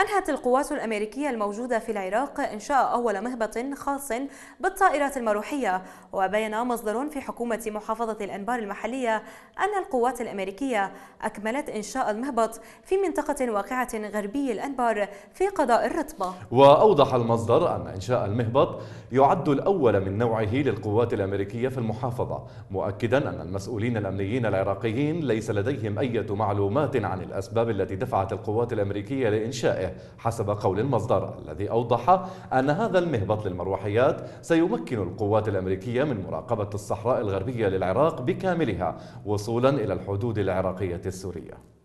أنهت القوات الأمريكية الموجودة في العراق إنشاء أول مهبط خاص بالطائرات المروحية وبين مصدر في حكومة محافظة الأنبار المحلية أن القوات الأمريكية أكملت إنشاء المهبط في منطقة واقعة غربي الأنبار في قضاء الرطبة وأوضح المصدر أن إنشاء المهبط يعد الأول من نوعه للقوات الأمريكية في المحافظة مؤكدا أن المسؤولين الأمنيين العراقيين ليس لديهم أي معلومات عن الأسباب التي دفعت القوات الأمريكية لإنشائه أدائه حسب قول المصدر الذي أوضح أن هذا المهبط للمروحيات سيمكن القوات الأمريكية من مراقبة الصحراء الغربية للعراق بكاملها وصولا إلى الحدود العراقية السورية